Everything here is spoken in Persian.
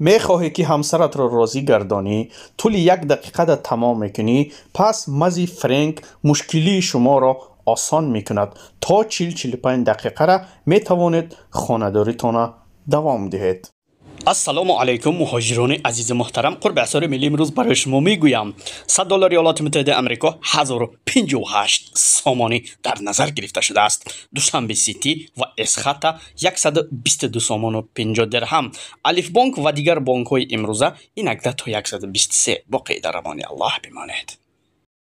می خواهی که همسرت را راضی گردانی طول یک دقیقه در تمام میکنی پس مزی فرینک مشکلی شما را آسان میکند تا چیل چیل پنج دقیقه را میتوانید خانداریتان را دوام دهید. السلام علیکم مهاجران عزیز محترم قرب اثار ملی امروز برای شما میگویم 100 دلار ایالات متحده آمریکا 1058 سامانی در نظر گرفته شده است دوشنبه سیتی و اسخط 122 سامان و 50 درهم الف بانک و دیگر بانک های امروزه این تا 123 باقی در روان الله بمانید